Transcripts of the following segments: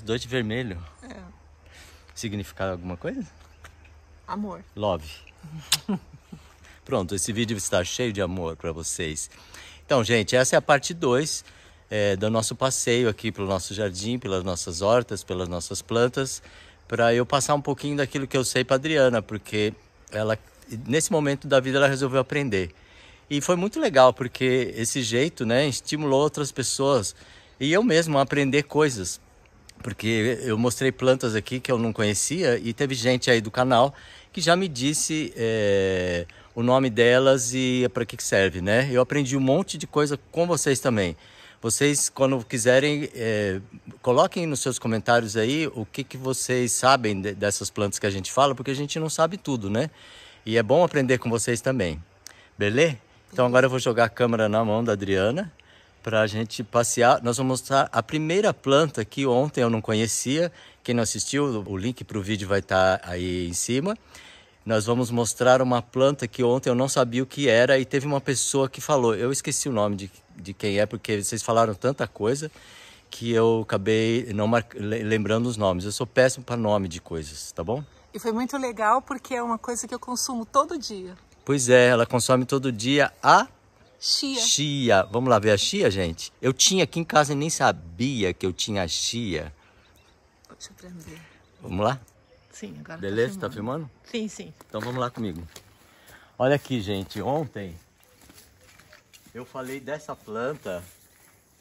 dois de vermelho. É. alguma coisa? Amor. Love. Pronto, esse vídeo está cheio de amor para vocês. Então, gente, essa é a parte 2 é, do nosso passeio aqui pelo nosso jardim, pelas nossas hortas, pelas nossas plantas, para eu passar um pouquinho daquilo que eu sei para Adriana, porque ela nesse momento da vida ela resolveu aprender. E foi muito legal porque esse jeito, né, estimulou outras pessoas e eu mesmo a aprender coisas porque eu mostrei plantas aqui que eu não conhecia e teve gente aí do canal que já me disse é, o nome delas e para que, serve, né? Eu aprendi um monte de coisa com vocês também. Vocês, quando quiserem, é, coloquem nos seus comentários aí o que, que vocês sabem dessas plantas que a gente fala, porque a gente não sabe tudo, né? E é bom aprender com vocês também. Beleza? Então agora eu vou jogar a câmera na mão da Adriana para a gente passear. Nós vamos mostrar a primeira planta que ontem eu não conhecia. Quem não assistiu, o link para o vídeo vai estar tá aí em cima. Nós vamos mostrar uma planta que ontem eu não sabia o que era e teve uma pessoa que falou. Eu esqueci o nome de, de quem é, porque vocês falaram tanta coisa que eu acabei não mar... lembrando os nomes. Eu sou péssimo para nome de coisas, tá bom? E foi muito legal porque é uma coisa que eu consumo todo dia. Pois é, ela consome todo dia a Chia. Chia. Vamos lá ver a chia, gente? Eu tinha aqui em casa e nem sabia que eu tinha chia. Deixa eu prender. Vamos lá? Sim, agora Beleza? Tá filmando. tá filmando? Sim, sim. Então vamos lá comigo. Olha aqui, gente. Ontem eu falei dessa planta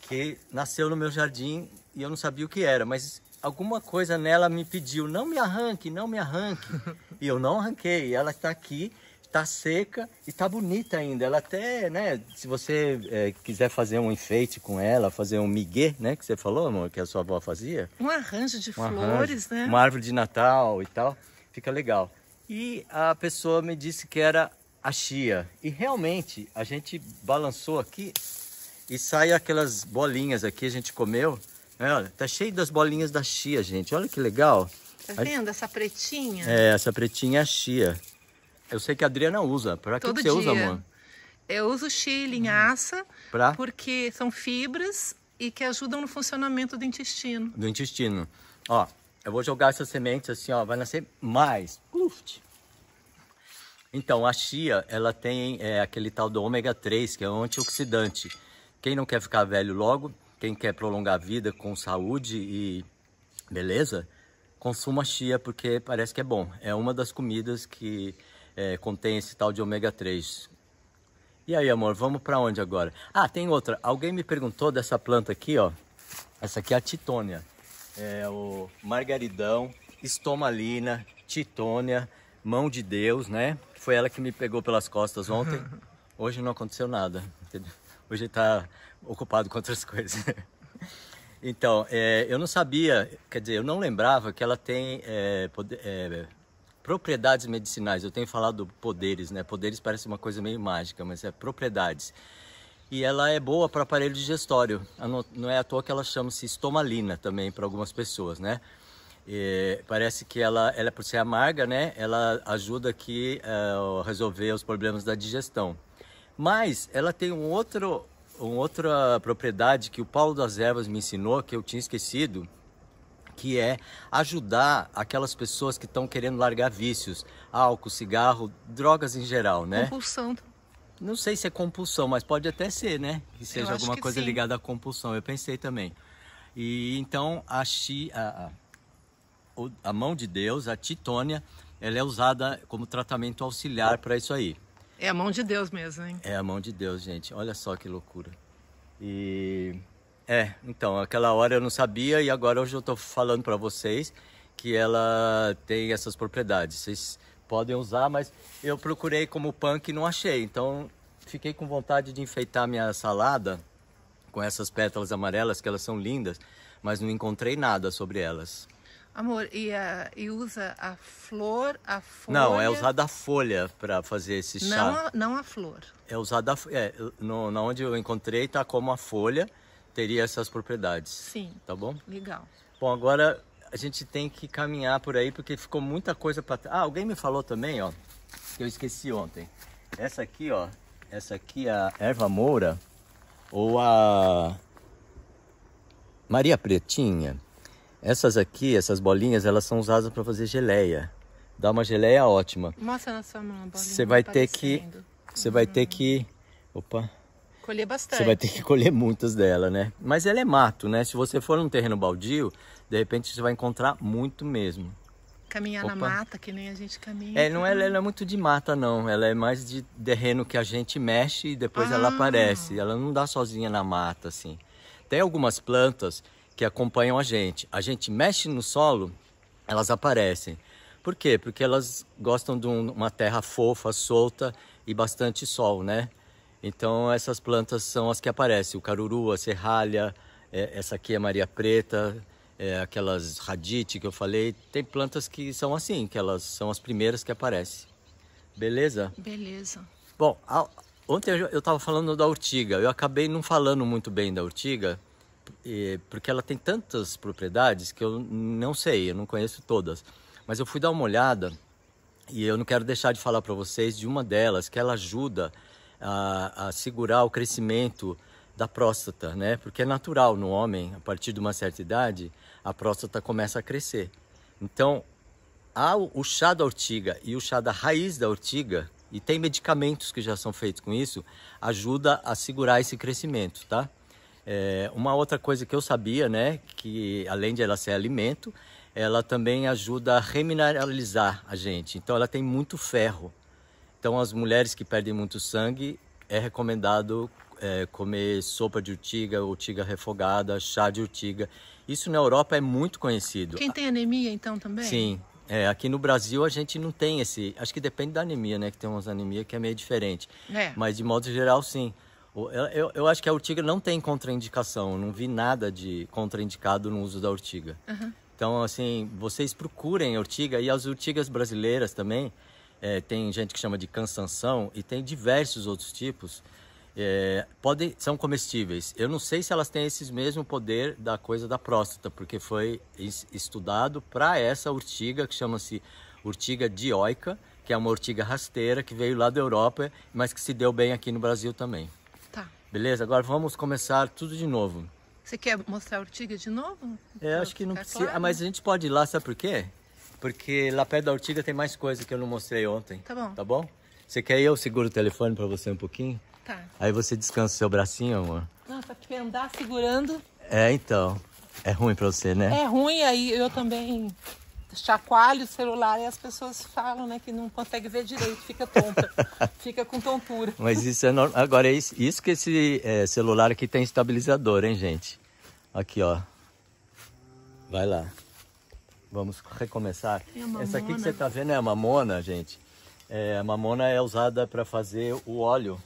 que nasceu no meu jardim e eu não sabia o que era, mas alguma coisa nela me pediu, não me arranque, não me arranque. e eu não arranquei, ela está aqui tá seca e tá bonita ainda. Ela até, né, se você é, quiser fazer um enfeite com ela, fazer um migué, né, que você falou, amor, que a sua avó fazia. Um arranjo de um flores, arranjo, né? Uma árvore de Natal e tal, fica legal. E a pessoa me disse que era a chia. E realmente, a gente balançou aqui e sai aquelas bolinhas aqui, a gente comeu. É, olha, tá cheio das bolinhas da chia, gente. Olha que legal. Tá vendo essa pretinha? É, essa pretinha é a chia. Eu sei que a Adriana usa. Para que, você dia. usa, amor? Eu uso chia hum. linhaça, pra? porque são fibras e que ajudam no funcionamento do intestino. Do intestino. Ó, eu vou jogar essas sementes assim, ó, vai nascer mais. Uft. Então, a chia, ela tem é, aquele tal do ômega 3, que é um antioxidante. Quem não quer ficar velho logo, quem quer prolongar a vida com saúde e beleza, consuma chia porque parece que é bom. É uma das comidas que é, contém esse tal de ômega 3. E aí, amor, vamos para onde agora? Ah, tem outra. Alguém me perguntou dessa planta aqui, ó. Essa aqui é a titônia. É o margaridão, estomalina, titônia, mão de Deus, né? Foi ela que me pegou pelas costas ontem. Hoje não aconteceu nada. Entendeu? Hoje está ocupado com outras coisas. Então, é, eu não sabia, quer dizer, eu não lembrava que ela tem é, poder, é, propriedades medicinais. Eu tenho falado poderes, né? Poderes parece uma coisa meio mágica, mas é propriedades. E ela é boa para aparelho digestório. Não é à toa que ela chama-se estomalina também para algumas pessoas, né? E parece que ela, ela, por ser amarga, né? Ela ajuda aqui eh, a resolver os problemas da digestão. Mas ela tem um outro, uma outra propriedade que o Paulo das Ervas me ensinou que eu tinha esquecido que é ajudar aquelas pessoas que estão querendo largar vícios, álcool, cigarro, drogas em geral, né? Compulsão. Não sei se é compulsão, mas pode até ser, né? Que seja alguma que coisa sim. ligada à compulsão. Eu pensei também. E então a, chi, a, a, a mão de Deus, a titônia, ela é usada como tratamento auxiliar para isso aí. É a mão de Deus mesmo, hein? É a mão de Deus, gente. Olha só que loucura. E é, então, aquela hora eu não sabia e agora hoje eu estou falando para vocês que ela tem essas propriedades. Vocês podem usar, mas eu procurei como punk e não achei. Então, fiquei com vontade de enfeitar minha salada com essas pétalas amarelas, que elas são lindas, mas não encontrei nada sobre elas. Amor, e, a, e usa a flor, a folha? Não, é usada a folha para fazer esse chá. Não a, não a flor. É usada, é, no, na onde eu encontrei tá como a folha, teria essas propriedades. Sim. Tá bom? Legal. Bom, agora a gente tem que caminhar por aí porque ficou muita coisa para Ah, alguém me falou também, ó, que eu esqueci ontem. Essa aqui, ó, essa aqui é a erva moura ou a Maria Pretinha. Essas aqui, essas bolinhas, elas são usadas para fazer geleia. Dá uma geleia ótima. Mostra na sua mão a bolinha. Você vai ter que você vai ter uhum. que opa Colher bastante. Você vai ter que colher muitas dela, né? Mas ela é mato, né? Se você for num terreno baldio, de repente você vai encontrar muito mesmo. Caminhar Opa. na mata, que nem a gente caminha. É, não é, né? ela é muito de mata, não. Ela é mais de terreno que a gente mexe e depois ah. ela aparece. Ela não dá sozinha na mata, assim. Tem algumas plantas que acompanham a gente. A gente mexe no solo, elas aparecem. Por quê? Porque elas gostam de uma terra fofa, solta e bastante sol, né? Então essas plantas são as que aparecem, o caruru, a serralha, é, essa aqui é Maria Preta, é, aquelas radite que eu falei. Tem plantas que são assim, que elas são as primeiras que aparecem. Beleza? Beleza. Bom, a, ontem eu estava falando da urtiga. Eu acabei não falando muito bem da urtiga, porque ela tem tantas propriedades que eu não sei, eu não conheço todas. Mas eu fui dar uma olhada e eu não quero deixar de falar para vocês de uma delas, que ela ajuda a, a segurar o crescimento da próstata, né? Porque é natural no homem, a partir de uma certa idade, a próstata começa a crescer. Então, há o chá da ortiga e o chá da raiz da ortiga, e tem medicamentos que já são feitos com isso, ajuda a segurar esse crescimento, tá? É, uma outra coisa que eu sabia, né, que além de ela ser alimento, ela também ajuda a remineralizar a gente. Então, ela tem muito ferro. Então, as mulheres que perdem muito sangue, é recomendado é, comer sopa de urtiga, urtiga refogada, chá de urtiga. Isso na Europa é muito conhecido. Quem tem anemia, então, também? Sim. É, aqui no Brasil a gente não tem esse. Acho que depende da anemia, né? Que tem umas anemias que é meio diferente. É. Mas de modo geral, sim. Eu, eu, eu, acho que a urtiga não tem contraindicação. Eu não vi nada de contraindicado no uso da urtiga. Uhum. Então, assim, vocês procurem a urtiga e as urtigas brasileiras também é, tem gente que chama de cansanção e tem diversos outros tipos, é, podem, são comestíveis. Eu não sei se elas têm esse mesmo poder da coisa da próstata, porque foi estudado para essa urtiga que chama-se urtiga dioica, que é uma urtiga rasteira que veio lá da Europa, mas que se deu bem aqui no Brasil também. Tá. Beleza? Agora vamos começar tudo de novo. Você quer mostrar a urtiga de novo? É, acho que não precisa. Claro. mas a gente pode ir lá, sabe por quê? Porque lá perto da Ortiga tem mais coisa que eu não mostrei ontem. Tá bom. Tá bom? Você quer eu seguro o telefone pra você um pouquinho? Tá. Aí você descansa o seu bracinho, amor. Não, que tá andar segurando. É, então. É ruim pra você, né? É ruim, aí eu também chacoalho o celular e as pessoas falam, né, que não consegue ver direito, fica tonta, fica com tontura. Mas isso é normal. Agora, é isso, isso que esse é, celular aqui tem estabilizador, hein, gente? Aqui, ó. Vai lá. Vamos recomeçar. É Essa aqui que você está vendo é a mamona, gente. É, a mamona é usada para fazer o óleo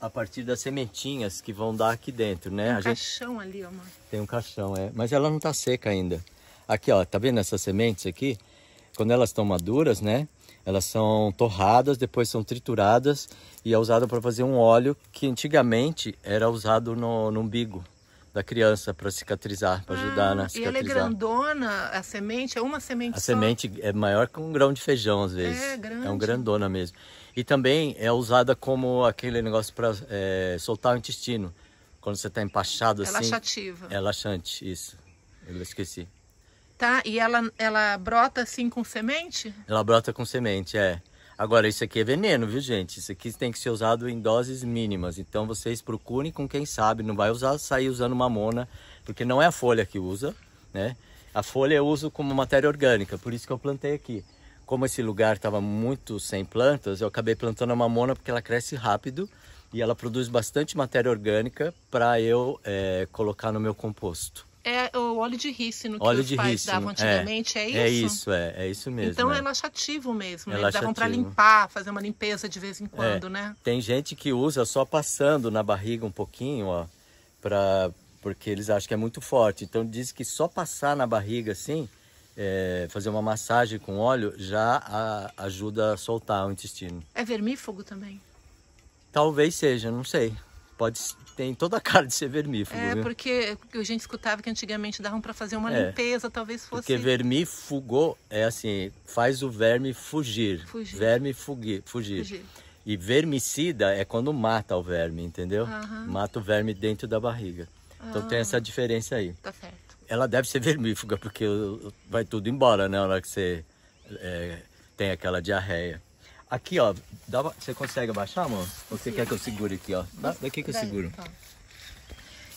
a partir das sementinhas que vão dar aqui dentro, né? Tem um a caixão ali, amor. Tem um caixão, é. Mas ela não está seca ainda. Aqui, ó, tá vendo essas sementes aqui? Quando elas estão maduras, né? Elas são torradas, depois são trituradas e é usada para fazer um óleo que antigamente era usado no, no umbigo da criança para cicatrizar, para ajudar ah, na cicatrizar. E ela é grandona, a semente é uma semente A só. semente é maior que um grão de feijão às é, vezes. É grande. É um grandona mesmo. E também é usada como aquele negócio para é, soltar o intestino. Quando você está empachado é assim. É laxativa. É laxante, isso. Eu esqueci. Tá, e ela, ela brota assim com semente? Ela brota com semente, é. Agora, isso aqui é veneno, viu, gente? Isso aqui tem que ser usado em doses mínimas. Então, vocês procurem com quem sabe. Não vai usar sair usando mamona, porque não é a folha que usa, né? A folha eu uso como matéria orgânica, por isso que eu plantei aqui. Como esse lugar estava muito sem plantas, eu acabei plantando a mamona porque ela cresce rápido e ela produz bastante matéria orgânica para eu é, colocar no meu composto. É o óleo de rícino que óleo os pais rícino. davam é. antigamente, é, é isso? É isso, é, é isso mesmo. Então é, é laxativo mesmo, né? É Eles davam para limpar, fazer uma limpeza de vez em é. quando, né? Tem gente que usa só passando na barriga um pouquinho, ó, pra, porque eles acham que é muito forte. Então diz que só passar na barriga assim, é, fazer uma massagem com óleo já a, ajuda a soltar o intestino. É vermífugo também? Talvez seja, não sei pode tem toda a cara de ser vermífugo. É, viu? porque a gente escutava que antigamente davam para fazer uma é, limpeza, talvez fosse. Porque vermífugo é assim, faz o verme fugir. fugir. Verme fugir, fugir. fugir. E vermicida é quando mata o verme, entendeu? Mata o verme dentro da barriga. Então tem ah. essa diferença aí. Tá certo. Ela deve ser vermífuga, porque vai tudo embora, né? Na hora que você é, tem aquela diarreia. Aqui, ó. Dá, você consegue abaixar, amor? Ou você Sim. quer que eu segure aqui, ó? daqui que eu seguro. Então.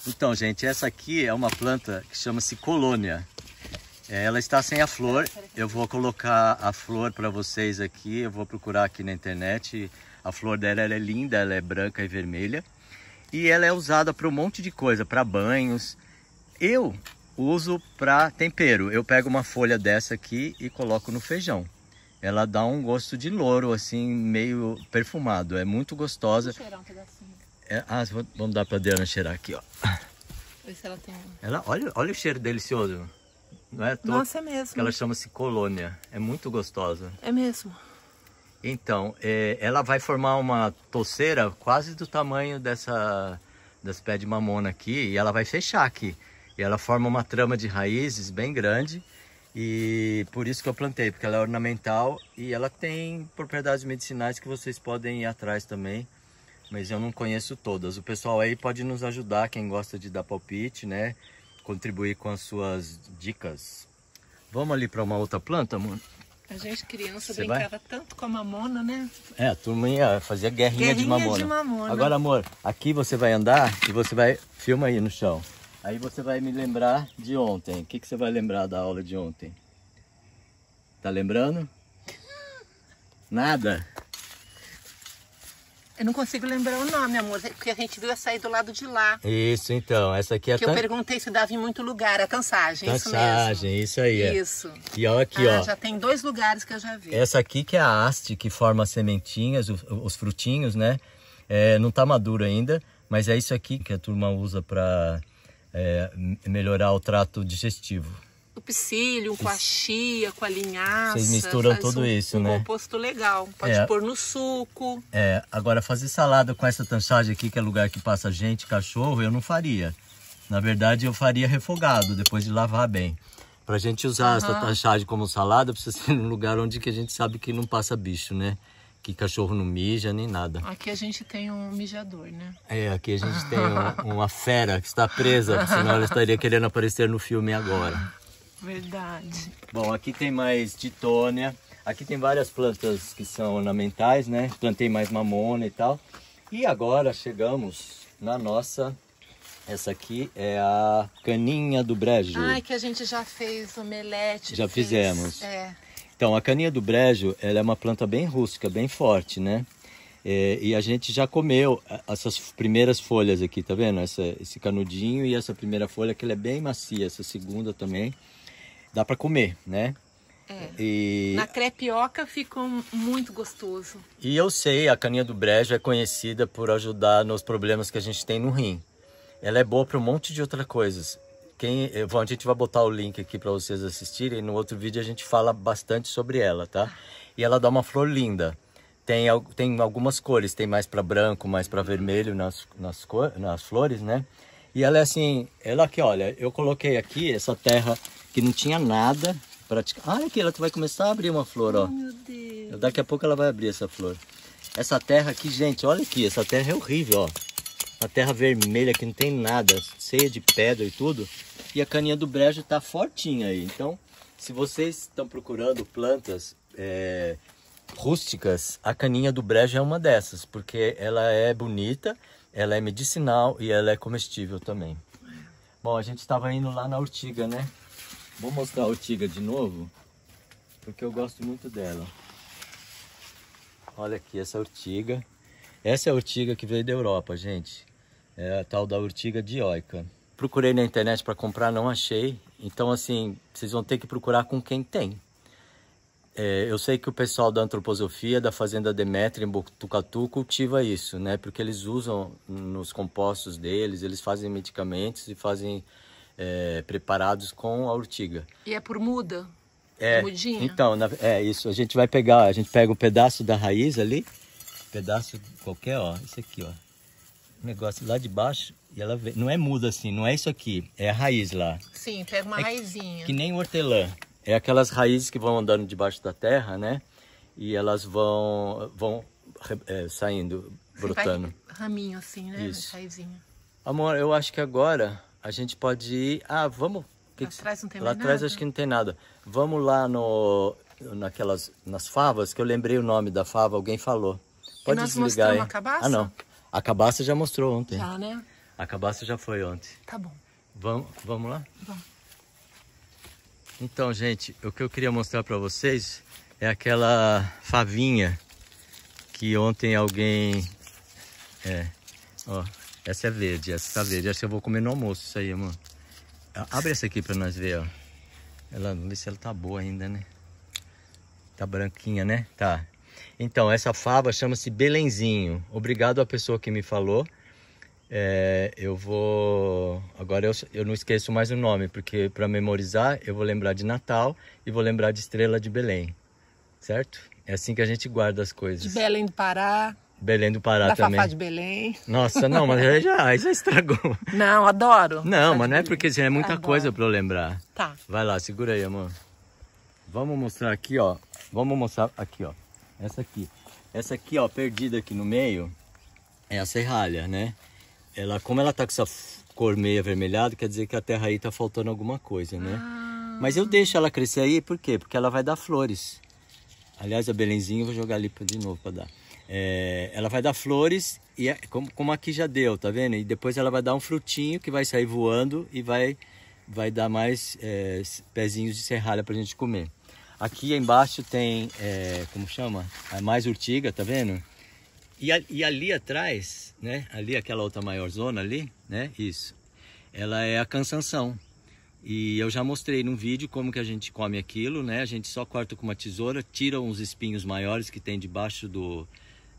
então, gente, essa aqui é uma planta que chama-se colônia. É, ela está sem a flor. Eu vou colocar a flor para vocês aqui. Eu vou procurar aqui na internet. A flor dela é linda, ela é branca e vermelha. E ela é usada para um monte de coisa, para banhos. Eu uso para tempero. Eu pego uma folha dessa aqui e coloco no feijão ela dá um gosto de louro, assim, meio perfumado. É muito gostosa. Vou cheirar um pedacinho. É, ah, vamos dar pra Diana cheirar aqui, ó. se ela tem... Ela, olha, olha o cheiro delicioso. Não é à Nossa, é mesmo. Que ela chama-se colônia. É muito gostosa. É mesmo. Então, é, ela vai formar uma toceira quase do tamanho dessa, das pés de mamona aqui. E ela vai fechar aqui. E ela forma uma trama de raízes bem grande e por isso que eu plantei, porque ela é ornamental e ela tem propriedades medicinais que vocês podem ir atrás também. Mas eu não conheço todas. O pessoal aí pode nos ajudar, quem gosta de dar palpite, né? Contribuir com as suas dicas. Vamos ali para uma outra planta, amor? A gente criança Você brincava vai? tanto com a mamona, né? É, a turminha fazia guerrinha, guerrinha de, mamona. de mamona. Agora, amor, aqui você vai andar e você vai... Filma aí no chão. Aí você vai me lembrar de ontem. O que, que você vai lembrar da aula de ontem? Tá lembrando? Nada? Eu não consigo lembrar o nome, amor, porque a gente viu a sair do lado de lá. Isso, então. Essa aqui é Que tan... eu perguntei se dava em muito lugar, a cansagem. Cansagem, isso mesmo. isso aí. É. Isso. E olha aqui, ah, ó. Já tem dois lugares que eu já vi. Essa aqui que é a haste, que forma as sementinhas, os, os frutinhos, né? É, não tá maduro ainda, mas é isso aqui que a turma usa para é, melhorar o trato digestivo. O psyllium com a chia, com a linhaça. Vocês misturam tudo um, isso, um né? Um composto legal. Pode é, pôr no suco. É, agora fazer salada com essa tanchagem aqui, que é lugar que passa gente, cachorro, eu não faria. Na verdade, eu faria refogado, depois de lavar bem. Para a gente usar uhum. essa tanchagem como salada, precisa ser num lugar onde que a gente sabe que não passa bicho, né? que cachorro não mija nem nada. Aqui a gente tem um mijador, né? É, aqui a gente tem uma fera que está presa, senão ela estaria querendo aparecer no filme agora. Verdade. Bom, aqui tem mais titônia. Aqui tem várias plantas que são ornamentais, né? Plantei mais mamona e tal. E agora chegamos na nossa essa aqui é a caninha do brejo. Ai, que a gente já fez omelete. Já fez, fizemos. É. Então, a caninha do brejo ela é uma planta bem rústica, bem forte, né? É, e a gente já comeu essas primeiras folhas aqui, tá vendo? Essa, esse canudinho e essa primeira folha, que ela é bem macia, essa segunda também. Dá para comer, né? É. E... Na crepioca ficou muito gostoso. E eu sei, a caninha do brejo é conhecida por ajudar nos problemas que a gente tem no rim. Ela é boa para um monte de outras coisas quem, eh, a gente vai botar o link aqui para vocês assistirem. No outro vídeo a gente fala bastante sobre ela, tá? tá. E ela dá uma flor linda. Tem, tem algumas cores, tem mais para branco, mais para vermelho nas, nas, cor, nas flores, né? E ela é assim, ela aqui, olha, eu coloquei aqui essa terra que não tinha nada, praticamente. Olha aqui, ela vai começar a abrir uma flor, ó. meu Deus. Daqui a pouco ela vai abrir essa flor. Essa terra aqui, gente, olha aqui, essa terra é horrível, ó uma terra vermelha que não tem nada, cheia de pedra e tudo. E a caninha do brejo está fortinha aí. Então, se vocês estão procurando plantas é, rústicas, a caninha do brejo é uma dessas, porque ela é bonita, ela é medicinal e ela é comestível também. Bom, a gente estava indo lá na urtiga, né? Vou mostrar a urtiga de novo, porque eu gosto muito dela. Olha aqui essa urtiga. Essa é a urtiga que veio da Europa, gente é a tal da urtiga dioica. Procurei na internet para comprar, não achei. Então, assim, vocês vão ter que procurar com quem tem. É, eu sei que o pessoal da antroposofia da Fazenda Demetri em Botucatu cultiva isso, né? Porque eles usam nos compostos deles, eles fazem medicamentos e fazem é, preparados com a urtiga. E é por muda? É, Mudinha? Então, na, é isso. A gente vai pegar, a gente pega o um pedaço da raiz ali, pedaço qualquer, ó, esse aqui, ó negócio lá de baixo e ela vem. Não é muda assim, não é isso aqui. É a raiz lá. Sim, pega uma é raizinha. Que nem hortelã. É aquelas raízes que vão andando debaixo da terra, né? E elas vão, vão é, saindo, Você brotando. raminho assim, né? Isso. Raizinha. Amor, eu acho que agora a gente pode ir. Ah, vamos. Que lá atrás não tem Lá atrás nada. acho que não tem nada. Vamos lá no naquelas nas favas que eu lembrei o nome da fava, alguém falou. Pode e nós desligar. Aí. A cabaça? Ah, não. A cabaça já mostrou ontem. Já, né? A cabaça já foi ontem. Tá bom. Vamos, vamos lá? Vamos. Então, gente, o que eu queria mostrar para vocês é aquela favinha que ontem alguém... É, ó, essa é verde, essa tá verde. Acho que eu vou comer no almoço isso aí, amor. Abre essa aqui para nós ver, ó. Ela, não sei se ela tá boa ainda, né? Tá branquinha, né? Tá. Então, essa fava chama-se Belenzinho. Obrigado à pessoa que me falou. É, eu vou. Agora eu, eu não esqueço mais o nome, porque para memorizar eu vou lembrar de Natal e vou lembrar de Estrela de Belém, certo? É assim que a gente guarda as coisas. De Belém do Pará. Belém do Pará da também. Fafá de Belém. Nossa, não, mas já, já estragou. Não, adoro. Não, mas não é porque é muita adoro. coisa para eu lembrar. Tá. Vai lá, segura aí, amor. Vamos mostrar aqui, ó. Vamos mostrar aqui, ó. Essa aqui. Essa aqui, ó, perdida aqui no meio, é a serralha, né? Ela, como ela tá com essa cor meio avermelhada, quer dizer que a terra aí tá faltando alguma coisa, né? Ah. Mas eu deixo ela crescer aí, por quê? Porque ela vai dar flores. Aliás, a Belenzinha eu vou jogar ali de novo para dar. É, ela vai dar flores, e é, como, como aqui já deu, tá vendo? E depois ela vai dar um frutinho que vai sair voando e vai, vai dar mais é, pezinhos de serralha pra gente comer. Aqui embaixo tem, é, como chama? mais urtiga, tá vendo? E, a, e, ali atrás, né? Ali aquela outra maior zona ali, né? Isso. Ela é a cansanção. E eu já mostrei num vídeo como que a gente come aquilo, né? A gente só corta com uma tesoura, tira uns espinhos maiores que tem debaixo do,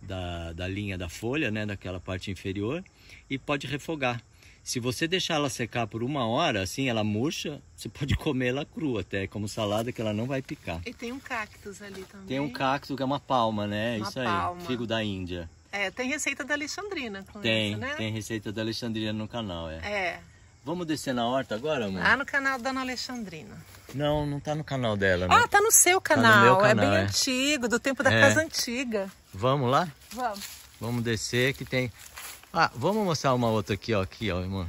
da, da linha da folha, né? Daquela parte inferior e pode refogar. Se você deixar ela secar por uma hora, assim, ela murcha, você pode comer ela crua até, como salada, que ela não vai picar. E tem um cactus ali também. Tem um cactus que é uma palma, né? Uma Isso palma. aí, figo da Índia. É, tem receita da Alexandrina com tem, isso, né? Tem tem receita da Alexandrina no canal, é. É. Vamos descer na horta agora, amor? Ah, no canal da Ana Alexandrina. Não, não tá no canal dela. Né? Ah, tá no seu canal. Tá no meu canal é bem é. antigo, do tempo da é. casa antiga. Vamos lá? Vamos. Vamos descer que tem. Ah, vamos mostrar uma outra aqui, ó, aqui, ó, irmão.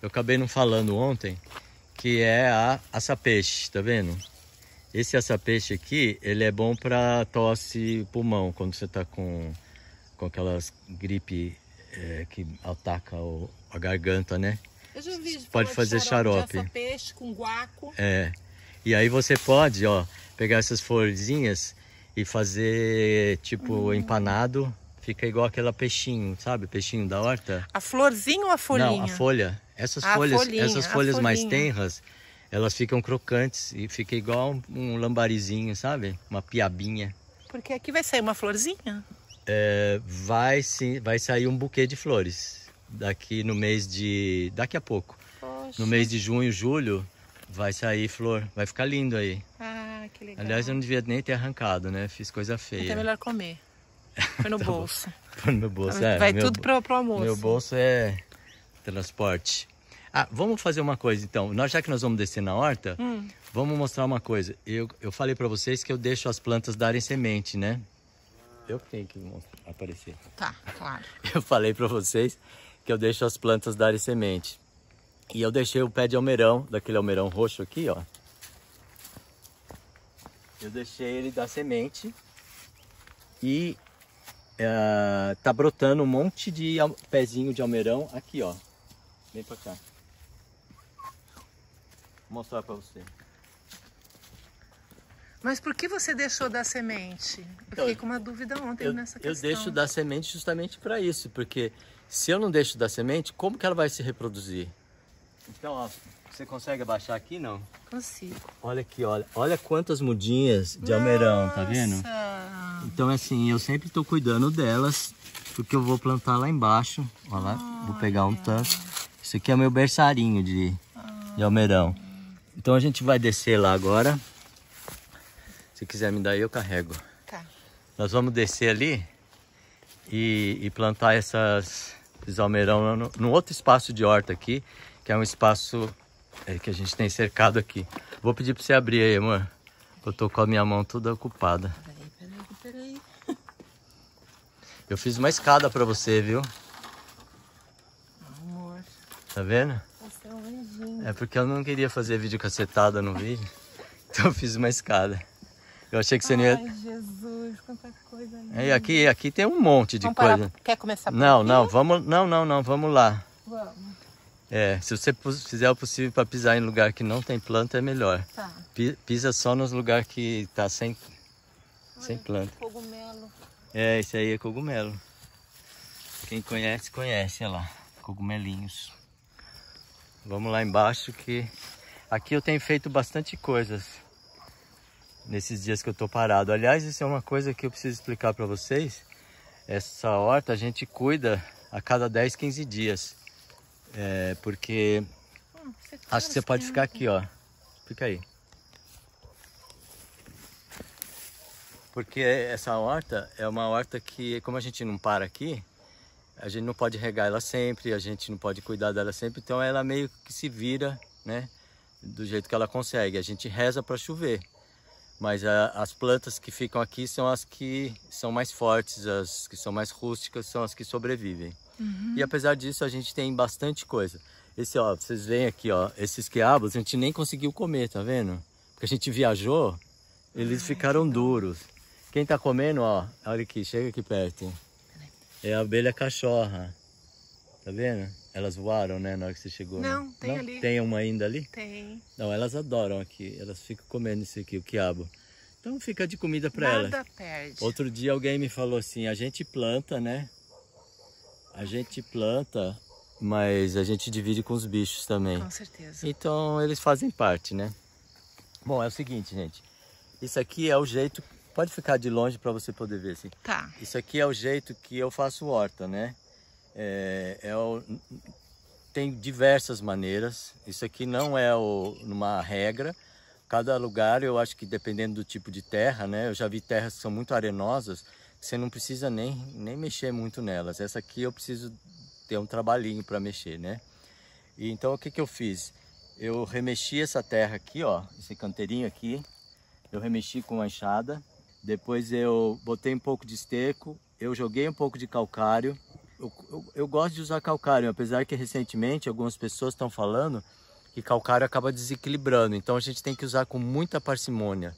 Eu acabei não falando ontem, que é a açapeixe, tá vendo? Esse açapeixe aqui, ele é bom para tosse pulmão, quando você tá com, com aquelas gripe é, que ataca o, a garganta, né? Eu já pode fazer xarope. xarope. com guaco. É. E aí você pode, ó, pegar essas florzinhas e fazer tipo hum. empanado fica igual aquela peixinho, sabe? Peixinho da horta. A florzinha ou a folhinha? Não, a folha. Essas a folhas, folhinha, essas folhas mais tenras, elas ficam crocantes e fica igual um lambarizinho, sabe? Uma piabinha. Porque aqui vai sair uma florzinha? É, vai sim, vai sair um buquê de flores daqui no mês de daqui a pouco. Poxa. No mês de junho, julho, vai sair flor, vai ficar lindo aí. Ah, que legal. Aliás, eu não devia nem ter arrancado, né? Fiz coisa feia. Até então é melhor comer. Foi no tá bolso. Foi no bolso, tá é. Vai meu, tudo para o almoço. Meu bolso é transporte. Ah, vamos fazer uma coisa então. Nós, já que nós vamos descer na horta, hum. vamos mostrar uma coisa. Eu, eu falei para vocês que eu deixo as plantas darem semente, né? Eu tenho que aparecer. Tá, claro. Eu falei para vocês que eu deixo as plantas darem semente. E eu deixei o pé de almeirão, daquele almeirão roxo aqui, ó. Eu deixei ele dar semente. E uh, tá brotando um monte de pezinho de almeirão aqui, ó. Vem pra cá. Vou mostrar pra você. Mas por que você deixou da semente? Eu então, fiquei com uma dúvida ontem eu, nessa questão. Eu deixo da semente justamente para isso, porque se eu não deixo da semente, como que ela vai se reproduzir? Então, ó, você consegue abaixar aqui, não? Consigo. Olha aqui, olha. Olha quantas mudinhas de Nossa. almeirão, tá vendo? Então, assim, eu sempre tô cuidando delas, porque eu vou plantar lá embaixo. Olha lá, olha. vou pegar um tanto. Isso aqui é meu berçarinho de, de almeirão. Então, a gente vai descer lá agora. Se quiser me dar, eu carrego. Tá. Nós vamos descer ali e, e plantar essas, esses almeirão no outro espaço de horta aqui, que é um espaço é que a gente tem cercado aqui. Vou pedir pra você abrir aí, amor. Eu tô com a minha mão toda ocupada. Peraí, peraí, peraí. Eu fiz uma escada pra você, viu? Amor. Tá vendo? é É porque eu não queria fazer vídeo cacetada no vídeo. então eu fiz uma escada. Eu achei que você Ai, não ia... Ai, Jesus, quanta coisa é, linda. É, aqui, aqui tem um monte de vamos coisa. Parar. Quer começar por Não, aqui? não, vamos... Não, não, não, vamos lá. É, se você fizer o possível para pisar em lugar que não tem planta, é melhor. Tá. Pisa só nos lugares que tá sem, Olha, sem planta. Cogumelo. É, esse aí é cogumelo. Quem conhece, conhece, olha lá. Cogumelinhos. Vamos lá embaixo que... Aqui eu tenho feito bastante coisas nesses dias que eu tô parado. Aliás, isso é uma coisa que eu preciso explicar para vocês. Essa horta a gente cuida a cada 10, 15 dias. É, porque hum, acho que você pode ficar aqui, ó. Fica aí. Porque essa horta é uma horta que, como a gente não para aqui, a gente não pode regar ela sempre, a gente não pode cuidar dela sempre, então ela meio que se vira, né? Do jeito que ela consegue. A gente reza para chover. Mas a, ah, as plantas que ficam aqui são as que são mais fortes, as que são mais rústicas, são as que sobrevivem. Uhum. E apesar disso, a gente tem bastante coisa. Esse, ó, vocês veem aqui, ó, esses quiabos, a gente nem conseguiu comer, tá vendo? Porque a gente viajou, eles Ai, ficaram que duros. Quem tá comendo, ó, olha aqui, chega aqui perto. É a abelha cachorra. Tá vendo? Elas voaram, né, na hora que você chegou? Né? Não, né? tem Não? ali. Tem uma ainda ali? Tem. Não, elas adoram aqui. Elas ficam comendo isso aqui, o quiabo. Então fica de comida para elas. Nada perde. Outro dia alguém me falou assim, a gente planta, né? A gente planta, mas a gente divide com os bichos também. Com certeza. Então eles fazem parte, né? Bom, é o seguinte, gente. Isso aqui é o jeito... Pode ficar de longe para você poder ver, assim. Tá. Isso aqui é o jeito que eu faço horta, né? é, é o, tem diversas maneiras. Isso aqui não é o, uma regra. Cada lugar, eu acho que dependendo do tipo de terra, né? Eu já vi terras que são muito arenosas, você não precisa nem, nem mexer muito nelas. Essa aqui eu preciso ter um trabalhinho para mexer, né? E, então o que, que eu fiz? Eu remexi essa terra aqui, ó, esse canteirinho aqui. Eu remexi com uma enxada. Depois eu botei um pouco de esterco. Eu joguei um pouco de calcário eu, eu, gosto de usar calcário, apesar que recentemente algumas pessoas estão falando que calcário acaba desequilibrando, então a gente tem que usar com muita parcimônia.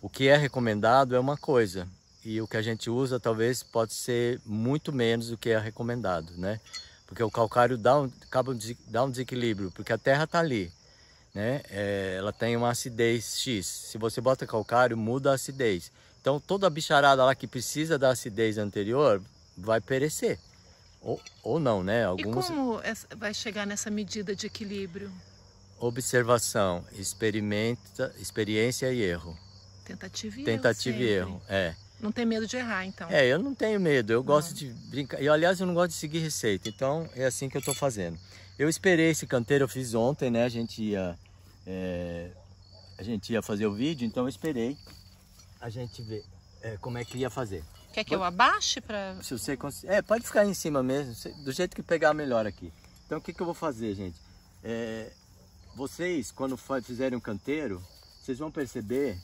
O que é recomendado é uma coisa e o que a gente usa talvez pode ser muito menos do que é recomendado, né? Porque o calcário dá um, acaba dá um desequilíbrio, porque a terra está ali, né? É, ela tem uma acidez X. Se você bota calcário, muda a acidez. Então toda a bicharada lá que precisa da acidez anterior vai perecer. Ou, ou não, né? Alguns... E como vai chegar nessa medida de equilíbrio? Observação, experimenta, experiência e erro. Tentativa e Tentativa erro. Tentativa e erro, é. Não tem medo de errar, então? É, eu não tenho medo. Eu não. gosto de brincar. E, aliás, eu não gosto de seguir receita. Então, é assim que eu estou fazendo. Eu esperei esse canteiro, eu fiz ontem, né? A gente ia... É... A gente ia fazer o vídeo, então eu esperei a gente ver é, como é que ia fazer. Quer que eu abaste para... Se você conseguir. É, pode ficar aí em cima mesmo, do jeito que pegar melhor aqui. Então o que, que eu vou fazer, gente? É, vocês, quando fizerem um canteiro, vocês vão perceber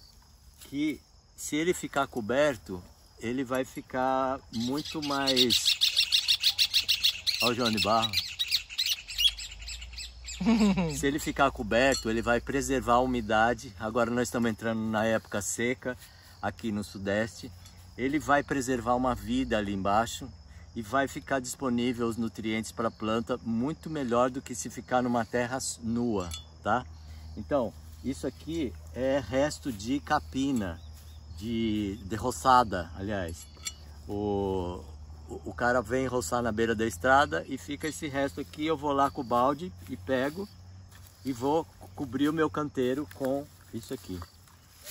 que se ele ficar coberto, ele vai ficar muito mais... Olha o Johnny Barro. se ele ficar coberto, ele vai preservar a umidade. Agora nós estamos entrando na época seca aqui no sudeste ele vai preservar uma vida ali embaixo e vai ficar disponível os nutrientes para a planta muito melhor do que se ficar numa terra nua, tá? Então, isso aqui é resto de capina, de, de roçada, aliás. O, o, o cara vem roçar na beira da estrada e fica esse resto aqui, eu vou lá com o balde e pego e vou cobrir o meu canteiro com isso aqui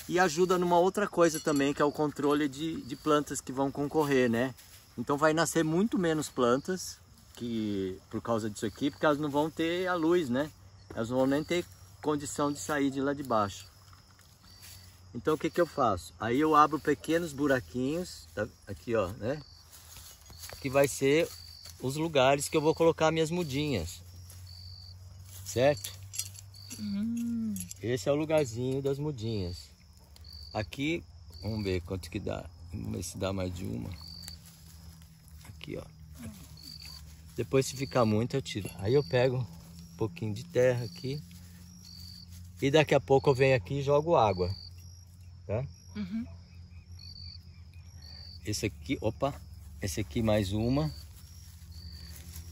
e ajuda numa outra coisa também, que é o controle de, de plantas que vão concorrer, né? Então vai nascer muito menos plantas que por causa disso aqui, porque elas não vão ter a luz, né? Elas não vão nem ter condição de sair de lá de baixo. Então o que, que eu faço? Aí eu abro pequenos buraquinhos, tá? aqui ó, né? Que vai ser os lugares que eu vou colocar minhas mudinhas, certo? Hum. Esse é o lugarzinho das mudinhas. Aqui, vamos ver quanto que dá. Vamos ver se dá mais de uma. Aqui, ó. Depois se ficar muito eu tiro. Aí eu pego um pouquinho de terra aqui. E daqui a pouco eu venho aqui e jogo água. Tá? Uhum. Esse aqui, opa. Esse aqui mais uma.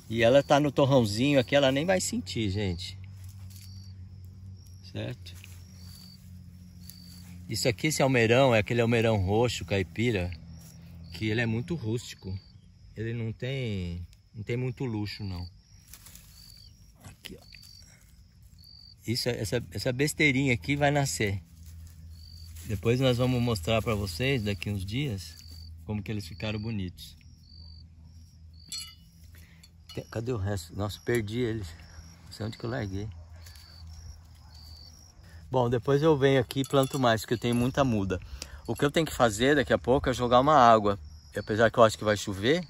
E ela tá no torrãozinho aqui, ela nem vai sentir, gente. Certo? Isso aqui, esse almeirão, é aquele almeirão roxo, caipira, que ele é muito rústico. Ele não tem, não tem muito luxo, não. Aqui, ó. Isso, essa, essa besteirinha aqui vai nascer. Depois nós vamos mostrar para vocês, daqui uns dias, como que eles ficaram bonitos. Cadê o resto? Nossa, perdi eles. Não sei onde que eu larguei. Bom, depois eu venho aqui e planto mais, porque eu tenho muita muda. O que eu tenho que fazer daqui a pouco é jogar uma água. E apesar que eu acho que vai chover,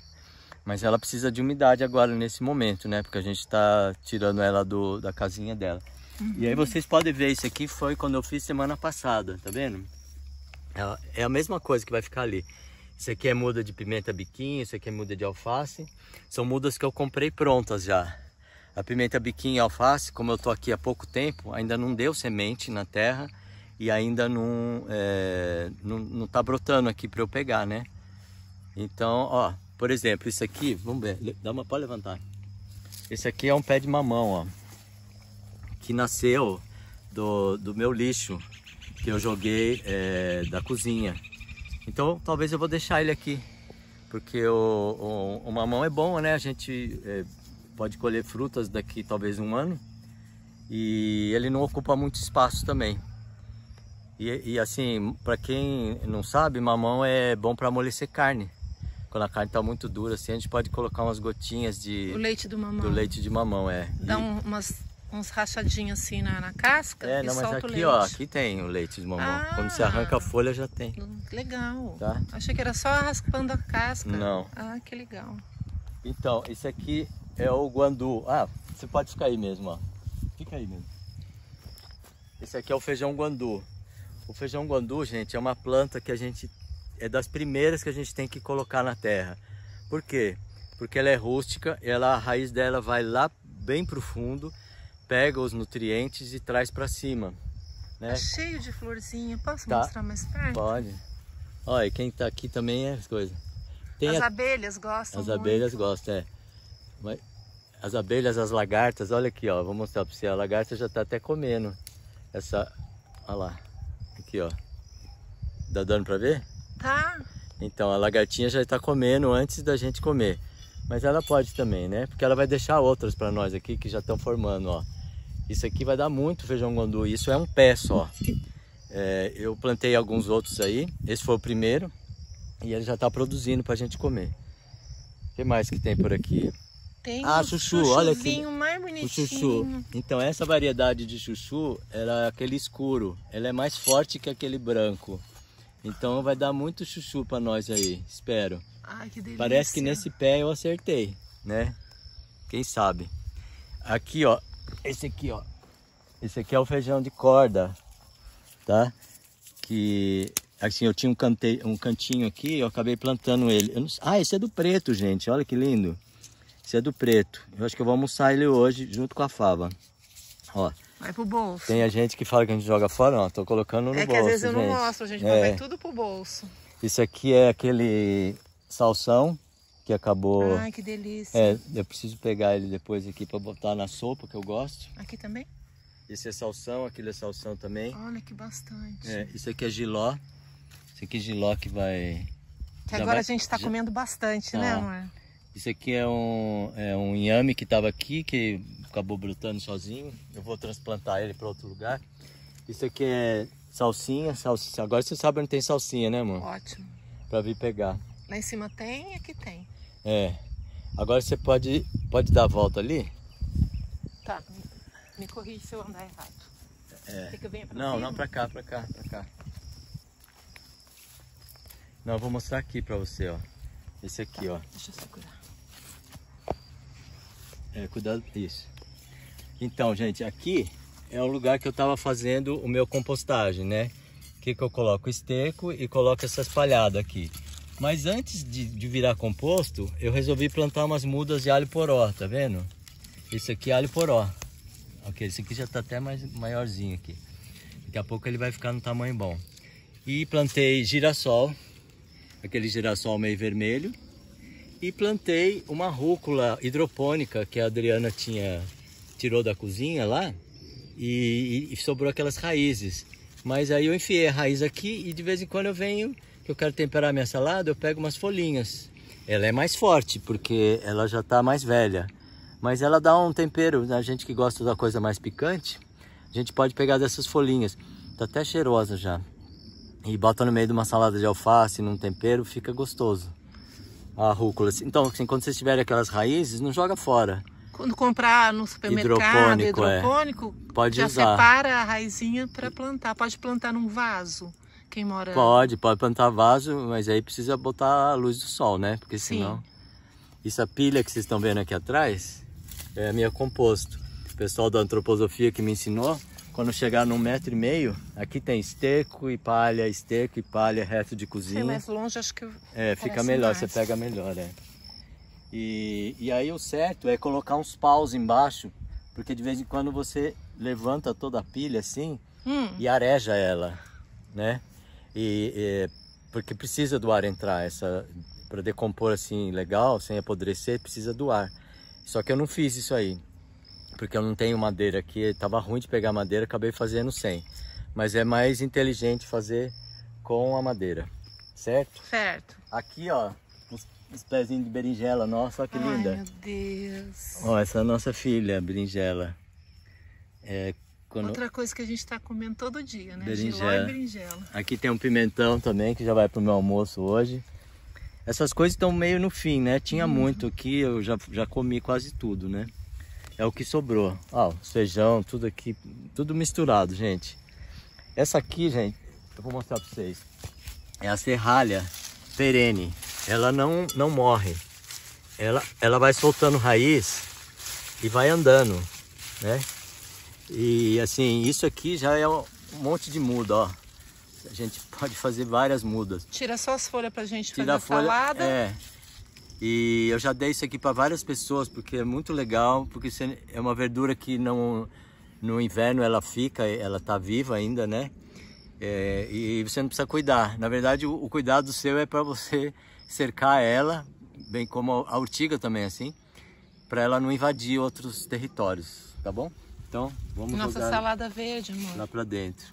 mas ela precisa de umidade agora nesse momento, né? Porque a gente está tirando ela do, da casinha dela. Uhum. E aí uhum. vocês podem ver, isso aqui foi quando eu fiz semana passada, tá vendo? É, é a mesma coisa que vai ficar ali. Isso aqui é muda de pimenta biquinho, isso aqui é muda de alface. São mudas que eu comprei prontas já. A pimenta biquinha e alface, como eu estou aqui há pouco tempo, ainda não deu semente na terra e ainda não é, não, não tá brotando aqui para eu pegar, né? Então, ó, por exemplo, isso aqui, vamos ver, dá uma pode levantar. Esse aqui é um pé de mamão, ó, que nasceu do, do meu lixo que eu joguei é, da cozinha. Então, talvez eu vou deixar ele aqui, porque o, o, o mamão é bom, né? A gente é, pode colher frutas daqui talvez um ano e ele não ocupa muito espaço também. E, e assim, para quem não sabe, mamão é bom para amolecer carne. Quando a carne está muito dura, assim, a gente pode colocar umas gotinhas de... O leite do mamão. Do leite de mamão, é. Dá um, umas uns rachadinhos assim na, na casca é, não, e solta aqui, o leite. Ó, aqui tem o leite de mamão. Ah, Quando você arranca a folha já tem. Legal. Tá? Achei que era só raspando a casca. Não. Ah, que legal. Então, esse aqui é o guandu. Ah, você pode ficar aí mesmo, ó. Fica aí mesmo. Esse aqui é o feijão guandu. O feijão guandu, gente, é uma planta que a gente é das primeiras que a gente tem que colocar na terra. Por quê? Porque ela é rústica, ela a raiz dela vai lá bem profundo, pega os nutrientes e traz para cima. Né? Tá cheio de florzinha. Posso tá. mostrar mais perto? Pode. Olha, quem tá aqui também é as coisas. Tem as a... abelhas gostam. As muito. abelhas gostam, é as abelhas, as lagartas, olha aqui, ó, vou mostrar para você, a lagarta já está até comendo essa, olha lá, aqui, ó, Dá dando para ver? Tá. Então, a lagartinha já está comendo antes da gente comer, mas ela pode também, né, porque ela vai deixar outras para nós aqui que já estão formando, ó. Isso aqui vai dar muito feijão gondu, isso é um pé só. É, eu plantei alguns outros aí, esse foi o primeiro e ele já está produzindo para a gente comer. O que mais que tem por aqui? Tem ah, um chuchu, olha aqui. mais bonitinho. O chuchu. Então essa variedade de chuchu, ela é aquele escuro. Ela é mais forte que aquele branco. Então vai dar muito chuchu para nós aí, espero. Ai, que delícia. Parece que nesse pé eu acertei, né? Quem sabe. Aqui, ó. Esse aqui, ó. Esse aqui é o feijão de corda, tá? Que assim, eu tinha um, cante... um cantinho aqui, eu acabei plantando ele. Não... Ah, esse é do preto, gente. Olha que lindo. Cedo é do preto. Eu acho que eu vou almoçar ele hoje junto com a fava. Ó. Vai pro bolso. Tem a gente que fala que a gente joga fora, ó. Tô colocando no bolso. É que às vezes eu não mostro, a gente, mas é. vai tudo pro bolso. Isso aqui é aquele salsão que acabou. Ai, que delícia. É, eu preciso pegar ele depois aqui para botar na sopa, que eu gosto. Aqui também? Esse é salsão, aquele é salsão também. Olha que bastante. É, isso aqui é giló. Isso aqui é giló que vai... Que agora vai... a gente está já... comendo bastante, ah. né, tá. amor? Isso aqui é um, é um inhame que estava aqui, que acabou brotando sozinho. Eu vou transplantar ele para outro lugar. Isso aqui é salsinha, salsinha. Agora você sabe onde tem salsinha, né, mano? Ótimo. Para vir pegar. Lá em cima tem e aqui tem. É. Agora você pode, pode dar a volta ali? Tá. Me corrija se eu andar errado. É. bem. que eu pra não, cima? não, para cá, para cá, para cá. Não, eu vou mostrar aqui para você, ó. Esse aqui, tá. ó. Deixa eu segurar. É, cuidado isso. Então, gente, aqui é o lugar que eu estava fazendo o meu compostagem, né? Aqui que eu coloco esteco e coloco essas palhadas aqui. Mas antes de, de, virar composto, eu resolvi plantar umas mudas de alho poró, tá vendo? Esse aqui é alho poró. Ok, esse aqui já está até mais maiorzinho aqui. Daqui a pouco ele vai ficar no tamanho bom. E plantei girassol, aquele girassol meio vermelho, e plantei uma rúcula hidropônica que a Adriana tinha tirou da cozinha lá e, e, sobrou aquelas raízes. Mas aí eu enfiei a raiz aqui e de vez em quando eu venho, que eu quero temperar minha salada, eu pego umas folhinhas. Ela é mais forte porque ela já está mais velha, mas ela dá um tempero. Né? A gente que gosta da coisa mais picante, a gente pode pegar dessas folhinhas. está até cheirosa já. E bota no meio de uma salada de alface, num tempero, fica gostoso a rúcula. Então, assim, quando vocês tiverem aquelas raízes, não joga fora. Quando comprar no supermercado hidropônico, é. hidropônico é. pode já usar. separa a raizinha para plantar. Pode plantar num vaso. Quem mora Pode, pode plantar vaso, mas aí precisa botar a luz do sol, né? Porque Sim. senão essa pilha que vocês estão vendo aqui atrás é a minha composto. O pessoal da antroposofia que me ensinou quando chegar num metro e meio, aqui tem esterco e palha, esterco e palha, reto de cozinha. Sim, mais longe acho que... É, fica melhor, mais. você pega melhor, é. E, e aí o certo é colocar uns paus embaixo, porque de vez em quando você levanta toda a pilha assim hum. e areja ela, né? E, e, porque precisa do ar entrar, essa para decompor assim legal, sem apodrecer, precisa do ar. Só que eu não fiz isso aí porque eu não tenho madeira aqui, estava ruim de pegar madeira, acabei fazendo sem. Mas é mais inteligente fazer com a madeira, certo? Certo. Aqui, ó, os, os pezinhos de berinjela, nossa, que Ai, linda. meu Deus. Ó, essa é a nossa filha, a berinjela. É, quando... Outra coisa que a gente está comendo todo dia, né? Berinjela. berinjela. Aqui tem um pimentão também, que já vai para o meu almoço hoje. Essas coisas estão meio no fim, né? Tinha uhum. muito aqui, eu já, já comi quase tudo, né? é o que sobrou. Ó, feijão, tudo aqui, tudo misturado, gente. Essa aqui, gente, eu vou mostrar para vocês. É a serralha perene. Ela não, não morre. Ela, ela vai soltando raiz e vai andando, né? E assim, isso aqui já é um monte de muda, ó. A gente pode fazer várias mudas. Tira só as folhas pra gente Tira fazer a folha, salada. É. E eu já dei isso aqui para várias pessoas porque é muito legal, porque é uma verdura que não no inverno ela fica, ela tá viva ainda, né? É, e você não precisa cuidar. Na verdade, o, o cuidado seu é para você cercar ela, bem como a urtiga também, assim, para ela não invadir outros territórios, tá bom? Então, vamos Nossa salada verde, amor. Lá para dentro.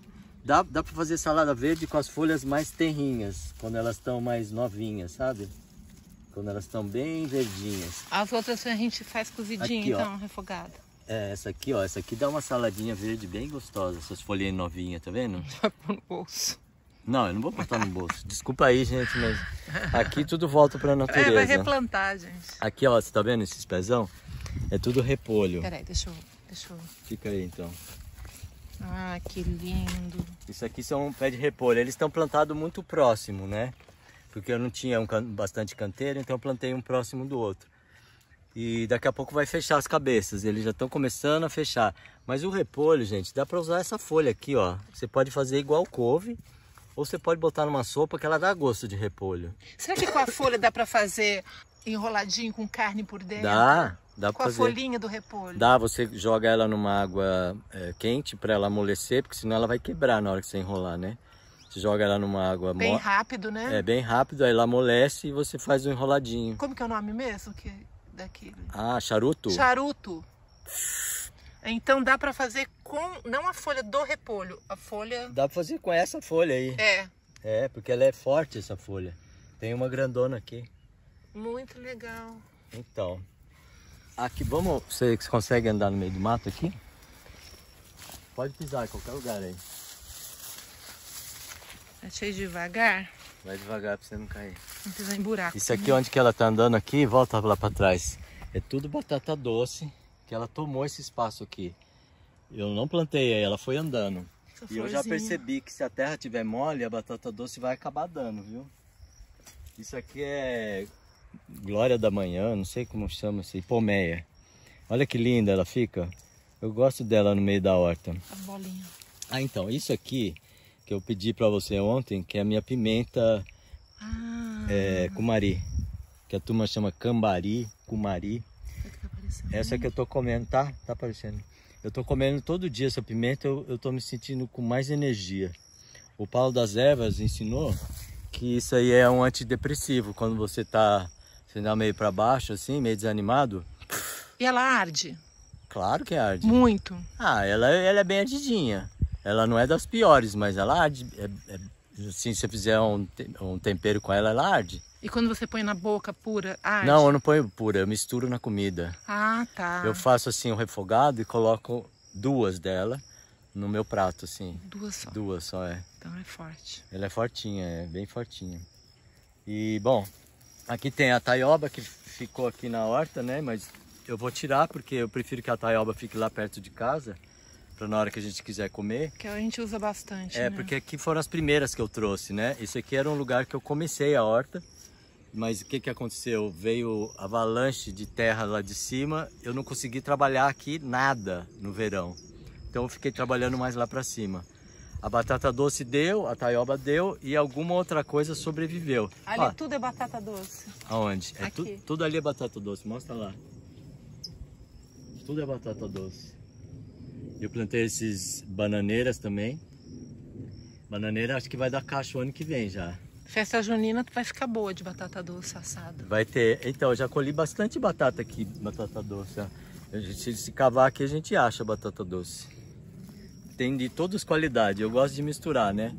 Dá, dá para fazer salada verde com as folhas mais terrinhas, quando elas estão mais novinhas, sabe? Quando elas estão bem verdinhas. As outras a gente faz cozidinha, aqui, então, refogada. É, essa aqui, ó. Essa aqui dá uma saladinha verde bem gostosa. Essas folhinhas novinhas, tá vendo? Vai pôr no bolso. Não, eu não vou botar no bolso. Desculpa aí, gente, mas aqui tudo volta pra natureza. É, vai replantar, gente. Aqui, ó, você tá vendo esses pezão? É tudo repolho. Peraí, deixa eu... Deixa eu... Fica aí, então. Ah, que lindo. Isso aqui são um pé de repolho. Eles estão plantados muito próximo, né? porque eu não tinha um can bastante canteiro, então eu plantei um próximo do outro. E daqui a pouco vai fechar as cabeças, eles já estão começando a fechar. Mas o repolho, gente, dá para usar essa folha aqui, ó. Você pode fazer igual couve, ou você pode botar numa sopa que ela dá gosto de repolho. Será que com a folha dá para fazer enroladinho com carne por dentro? Dá, dá para fazer. Com a folhinha do repolho? Dá, você joga ela numa água é, quente para ela amolecer, porque senão ela vai quebrar na hora que você enrolar, né? joga ela numa água Bem mo... rápido, né? É, bem rápido, aí ela amolece e você faz um enroladinho. Como que é o nome mesmo que... daquele? Ah, charuto? Charuto. Então dá para fazer com, não a folha do repolho, a folha... Dá para fazer com essa folha aí. É. É, porque ela é forte essa folha. Tem uma grandona aqui. Muito legal. Então, aqui vamos, você consegue andar no meio do mato aqui? Pode pisar em qualquer lugar aí. Achei é devagar. Vai devagar pra você não cair. Não pisar em buraco. Isso aqui onde que ela tá andando aqui, volta lá pra trás. É tudo batata doce, que ela tomou esse espaço aqui. Eu não plantei ela, foi andando. e eu já percebi que se a terra tiver mole, a batata doce vai acabar dando, viu? Isso aqui é glória da manhã, não sei como chama isso, pomeia. Olha que linda ela fica. Eu gosto dela no meio da horta. A bolinha. Ah, então, isso aqui que eu pedi para você ontem, que é a minha pimenta ah. é, cumari, que a turma chama cambari, cumari. É tá essa né? que eu tô comendo, tá? Tá aparecendo. Eu tô comendo todo dia essa pimenta, eu, eu tô me sentindo com mais energia. O Paulo das Ervas ensinou que isso aí é um antidepressivo, quando você tá, sendo meio para baixo assim, meio desanimado. E ela arde? Claro que arde. Muito. Ah, ela, ela é bem ardidinha. Ela não é das piores, mas ela arde. É, é, assim, se você fizer um, um tempero com ela, ela arde. E quando você põe na boca pura, arde? Não, eu não ponho pura, eu misturo na comida. Ah, tá. Eu faço assim um refogado e coloco duas dela no meu prato, assim. Duas só? Duas só, é. Então é forte. Ela é fortinha, é bem fortinha. E, bom, aqui tem a taioba que ficou aqui na horta, né? Mas eu vou tirar porque eu prefiro que a taioba fique lá perto de casa para na hora que a gente quiser comer. Que a gente usa bastante. É, né? porque aqui foram as primeiras que eu trouxe, né? Isso aqui era um lugar que eu comecei a horta, mas o que, que aconteceu? Veio avalanche de terra lá de cima, eu não consegui trabalhar aqui nada no verão. Então eu fiquei trabalhando mais lá para cima. A batata doce deu, a taioba deu e alguma outra coisa sobreviveu. Ali ah. tudo é batata doce. Aonde? É tu, tudo ali é batata doce, mostra lá. Tudo é batata doce. Eu plantei esses bananeiras também. Bananeira acho que vai dar caixa o ano que vem já. Festa junina vai ficar boa de batata doce assada. Vai ter. Então, eu já colhi bastante batata aqui, batata doce. A gente, se cavar aqui, a gente acha batata doce. Tem de todas qualidades. Eu gosto de misturar, né?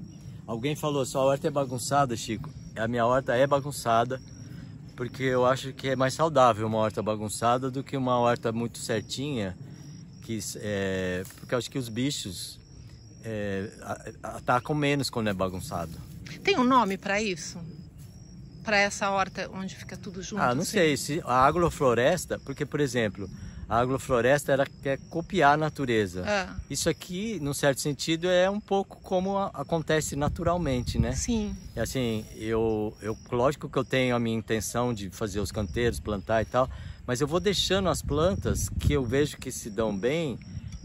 Alguém falou, sua horta é bagunçada, Chico. A minha horta é bagunçada, porque eu acho que é mais saudável uma horta bagunçada do que uma horta muito certinha que é, porque acho que os bichos é, atacam menos quando é bagunçado. Tem um nome para isso? Para essa horta onde fica tudo junto? Ah, não assim? sei. Se a agrofloresta, porque por exemplo, a agrofloresta ela quer copiar a natureza. Ah. Isso aqui, num certo sentido, é um pouco como a, acontece naturalmente, né? Sim. E assim, eu, eu, lógico que eu tenho a minha intenção de fazer os canteiros, plantar e tal, mas eu vou deixando as plantas que eu vejo que se dão bem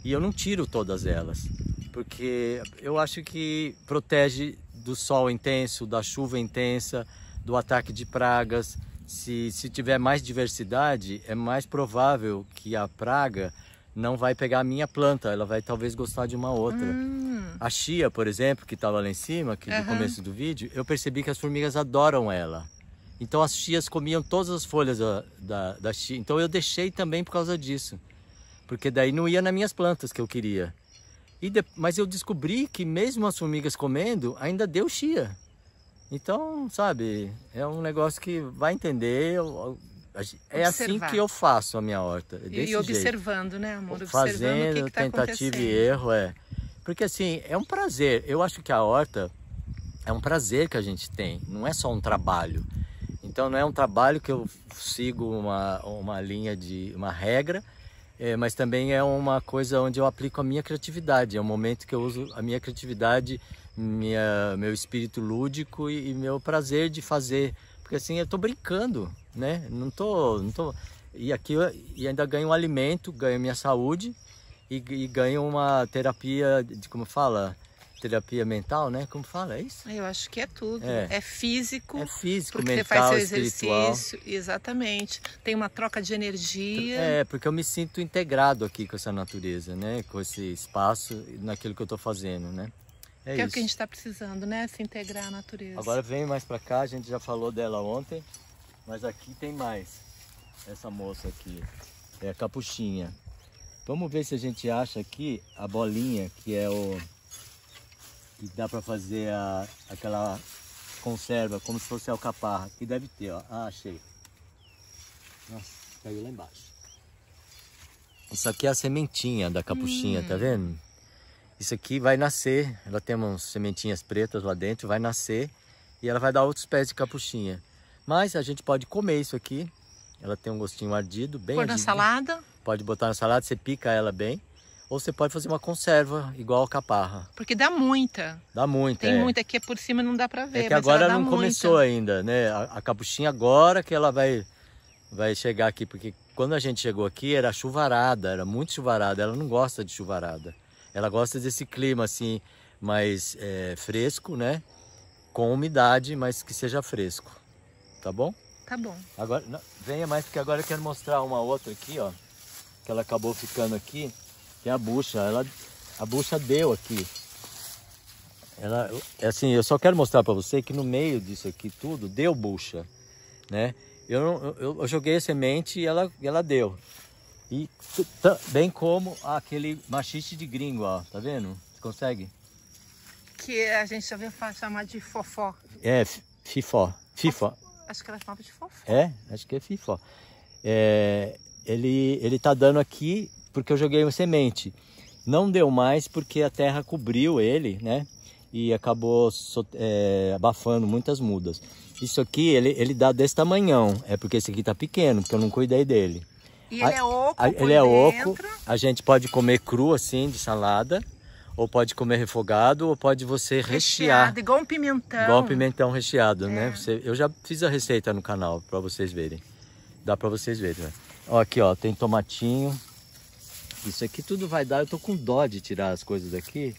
e eu não tiro todas elas, porque eu acho que protege do sol intenso, da chuva intensa, do ataque de pragas. Se, se tiver mais diversidade, é mais provável que a praga não vai pegar a minha planta, ela vai talvez gostar de uma outra. Hum. A chia, por exemplo, que estava lá em cima, que uhum. no começo do vídeo, eu percebi que as formigas adoram ela. Então as chias comiam todas as folhas da, da, da chia. Então eu deixei também por causa disso. Porque daí não ia nas minhas plantas que eu queria. De, mas eu descobri que mesmo as formigas comendo, ainda deu chia. Então, sabe, é um negócio que vai entender. Eu, é Observar. assim que eu faço a minha horta. Desse e observando, jeito. né, amor? Observando Fazendo, que que tá tentativa e erro, é. Porque assim, é um prazer. Eu acho que a horta é um prazer que a gente tem, não é só um trabalho. Então não é um trabalho que eu sigo uma, uma linha de uma regra, é, mas também é uma coisa onde eu aplico a minha criatividade. É um momento que eu uso a minha criatividade, minha, meu espírito lúdico e, e meu prazer de fazer, porque assim eu estou brincando, né? Não tô, não tô e aqui e ainda ganho um alimento, ganho minha saúde e, e ganho uma terapia, de, como fala, terapia mental, né? Como fala, é isso? Ah, eu acho que é tudo. É, é físico. É físico, porque mental, você faz seu exercício. Exatamente. Tem uma troca de energia. É, porque eu me sinto integrado aqui com essa natureza, né? Com esse espaço, naquilo que eu estou fazendo, né? É que isso. é o que a gente está precisando, né? Se integrar à natureza. Agora vem mais para cá, a gente já falou dela ontem, mas aqui tem mais. Essa moça aqui, é a capuchinha. Vamos ver se a gente acha aqui a bolinha, que é o que dá para fazer a, aquela conserva, como se fosse alcaparra, que deve ter, ó. Ah, achei. Nossa, caiu lá embaixo. Isso aqui é a sementinha da capuchinha, tá hum. tá vendo? Isso aqui vai nascer, ela tem umas sementinhas pretas lá dentro, vai nascer e ela vai dar outros pés de capuchinha. Mas a gente pode comer isso aqui, ela tem um gostinho ardido, bem Pôr na né? salada? Pode botar na salada, você pica ela bem ou você pode fazer uma conserva, igual a caparra. Porque dá muita. Dá muita, Tem é. muita aqui é por cima não dá para ver. É que agora não muita. começou ainda, né? A, a capuchinha agora que ela vai, vai chegar aqui, porque quando a gente chegou aqui era chuvarada, era muito chuvarada. Ela não gosta de chuvarada. Ela gosta desse clima assim, mais é, fresco, né? Com umidade, mas que seja fresco. Tá bom? Tá bom. Agora, não, venha mais, porque agora eu quero mostrar uma outra aqui, ó. Que ela acabou ficando aqui que a bucha. Ela, a bucha deu aqui. Ela, é assim, eu só quero mostrar para você que no meio disso aqui tudo deu bucha, né? Eu, eu, eu joguei a semente e ela, ela deu. E bem como aquele machiste de gringo, ó, tá vendo? Você consegue? Que a gente só vem chamar de fofó. É, fifó, fifó. Acho que ela chamava de fofó. É, acho que é fifó. É, ele, ele tá dando aqui porque eu joguei uma semente. Não deu mais porque a terra cobriu ele, né? E acabou é, abafando muitas mudas. Isso aqui, ele, ele dá desse tamanhão. É porque esse aqui tá pequeno, porque eu não cuidei dele. E ele é oco a, Ele dentro. é oco. A gente pode comer cru, assim, de salada. Ou pode comer refogado, ou pode você rechear. Recheado, igual um pimentão. Igual um pimentão recheado, né? é. né? Você, eu já fiz a receita no canal, para vocês verem. Dá para vocês verem, né? Ó, aqui, ó, tem tomatinho. Isso aqui tudo vai dar. Eu tô com dó de tirar as coisas daqui,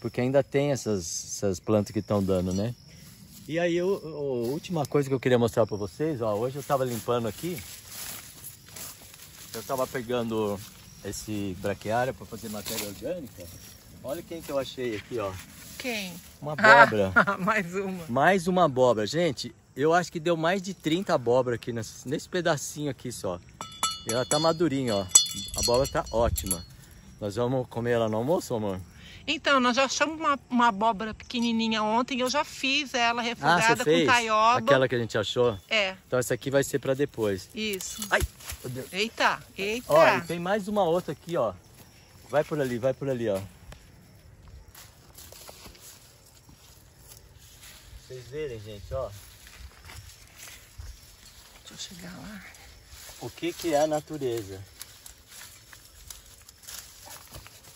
porque ainda tem essas, essas plantas que estão dando, né? E aí, eu, a última coisa que eu queria mostrar para vocês, ó, hoje eu estava limpando aqui, eu estava pegando esse braquiária para fazer matéria orgânica. Olha quem que eu achei aqui, ó. Quem? Uma ah, abóbora. Ah, mais uma. Mais uma abóbora. Gente, eu acho que deu mais de 30 abóbora aqui nesse, nesse pedacinho aqui só. E ela tá madurinha, ó abóbora está ótima. Nós vamos comer ela no almoço, amor? Então, nós já achamos uma, uma abóbora pequenininha ontem. Eu já fiz ela ah, refogada ah, com caioba. Aquela que a gente achou? É. Então essa aqui vai ser para depois. Isso. Ai, meu Deus. Eita, eita. Ó, e tem mais uma outra aqui, ó. Vai por ali, vai por ali, ó. Vocês verem, gente, ó. Deixa eu chegar lá. O que que é a natureza?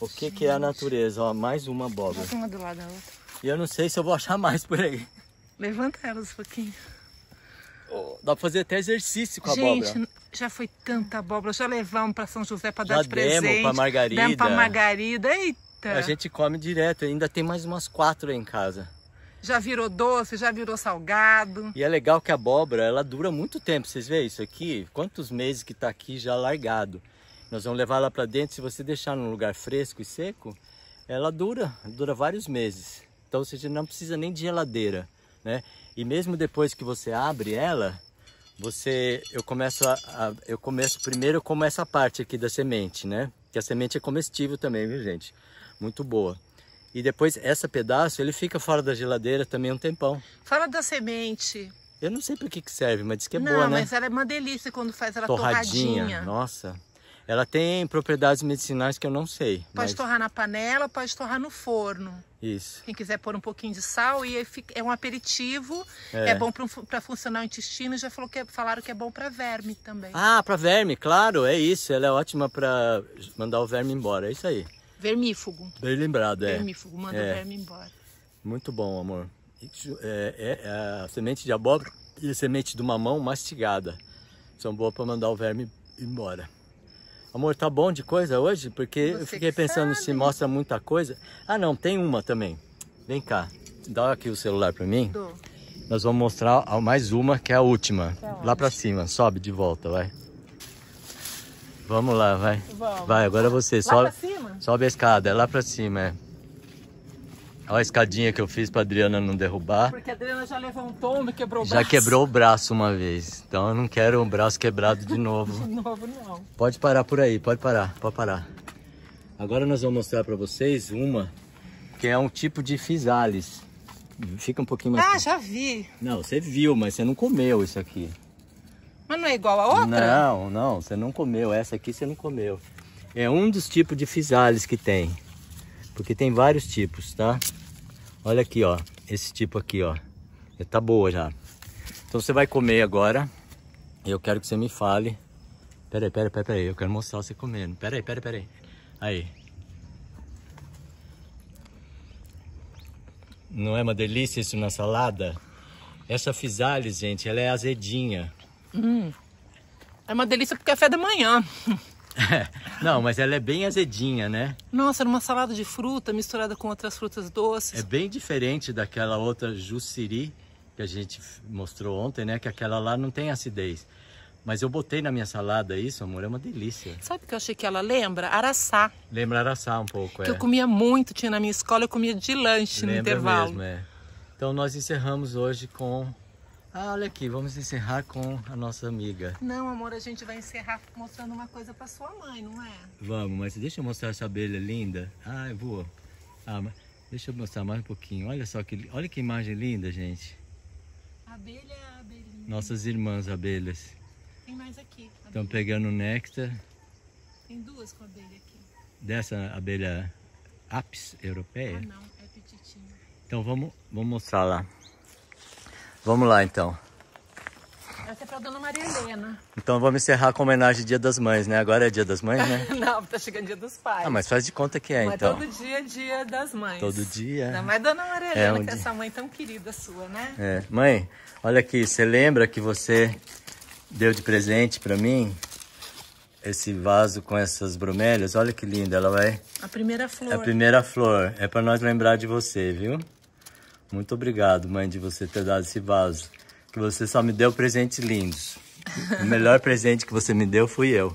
O que, que é a natureza? Ó, mais uma abóbora. Bota uma do lado da outra. E eu não sei se eu vou achar mais por aí. Levanta elas um pouquinho. Oh, dá pra fazer até exercício com a Gente, já foi tanta abóbora. Já levamos pra São José pra já dar de presente. Já demos pra Margarida. Demos pra Margarida. Eita! A gente come direto. Ainda tem mais umas quatro aí em casa já virou doce, já virou salgado. E é legal que a abóbora, ela dura muito tempo. Vocês veem isso aqui? Quantos meses que tá aqui já largado. Nós vamos levar ela para dentro, se você deixar num lugar fresco e seco, ela dura, dura vários meses. Então você não precisa nem de geladeira, né? E mesmo depois que você abre ela, você, eu começo a, a eu começo primeiro com essa parte aqui da semente, né? Que a semente é comestível também, viu gente? Muito boa. E depois essa pedaço, ele fica fora da geladeira também um tempão. Fora da semente. Eu não sei para que que serve, mas diz que é não, boa, né? Não, mas ela é uma delícia quando faz ela torradinha. torradinha. Nossa, ela tem propriedades medicinais que eu não sei. Pode mas... torrar na panela, pode torrar no forno. Isso. Quem quiser pôr um pouquinho de sal e é um aperitivo, é, é bom para funcionar o intestino. Já falou que é, falaram que é bom para verme também. Ah, para verme, claro, é isso. Ela é ótima para mandar o verme embora, é isso aí. Vermífugo. Bem lembrado, é. Vermífugo, manda é. o verme embora. Muito bom, amor. É, é, é, a semente de abóbora e a semente do mamão mastigada são boas para mandar o verme embora. Amor, tá bom de coisa hoje? Porque Você eu fiquei pensando sabe. se mostra muita coisa. Ah, não, tem uma também. Vem cá, dá aqui o celular para mim. Dou. Nós vamos mostrar mais uma, que é a última. lá para cima, sobe de volta, vai. Vamos lá, vai. Vamos. Vai, agora você. Lá sobe, cima? sobe a escada, é lá para cima, é. Olha a escadinha que eu fiz pra Adriana não derrubar. Porque a Adriana já levantou, e quebrou o braço. Já quebrou o braço uma vez. Então eu não quero um braço quebrado de novo. de novo, não. Pode parar por aí, pode parar, pode parar. Agora nós vamos mostrar pra vocês uma que é um tipo de fisales. Fica um pouquinho mais... Ah, já vi. Não, você viu, mas você não comeu isso aqui. Mas não é igual a outra? Não, não, você não comeu. Essa aqui você não comeu. É um dos tipos de fisales que tem. Porque tem vários tipos, tá? Olha aqui, ó. Esse tipo aqui, ó. Já tá boa já. Então você vai comer agora. Eu quero que você me fale. Peraí, peraí, peraí, peraí. Eu quero mostrar você comendo. Peraí, peraí, peraí. Aí. Não é uma delícia isso na salada? Essa fisales, gente, ela é azedinha. Hum. É uma delícia pro café é da manhã. Não, mas ela é bem azedinha, né? Nossa, era uma salada de fruta misturada com outras frutas doces. É bem diferente daquela outra jussiri que a gente mostrou ontem, né? Que aquela lá não tem acidez. Mas eu botei na minha salada isso, amor, é uma delícia. Sabe o que eu achei que ela lembra? Araçá. Lembra araçá um pouco, que é. Que eu comia muito, tinha na minha escola, eu comia de lanche lembra no intervalo. Mesmo, é. Então nós encerramos hoje com ah, olha aqui, vamos encerrar com a nossa amiga. Não, amor, a gente vai encerrar mostrando uma coisa para sua mãe, não é? Vamos, mas deixa eu mostrar essa abelha linda. Ai, ah, voa. Ah, mas deixa eu mostrar mais um pouquinho. Olha só que, olha que imagem linda, gente. Abelha, abelhinha. Nossas irmãs abelhas. Tem mais aqui. Estão pegando néctar. Tem duas com abelha aqui. Dessa abelha apis europeia? Ah, não, é petitinha. Então vamos, vamos mostrar lá. Vamos lá, então. Essa é pra Dona Maria Helena. Então vamos encerrar com homenagem ao Dia das Mães, né? Agora é Dia das Mães, né? não, tá chegando Dia dos Pais. Ah, mas faz de conta que é, mas então. todo dia é Dia das Mães. Todo dia. Não, mas Dona Maria é Helena, é um que é dia... é essa mãe tão querida sua, né? É. Mãe, olha aqui, você lembra que você deu de presente pra mim? Esse vaso com essas bromélias, olha que linda ela vai. A primeira é flor. A primeira flor. É para nós lembrar de você, viu? Muito obrigado, mãe, de você ter dado esse vaso. Que você só me deu presentes lindos. O melhor presente que você me deu fui eu.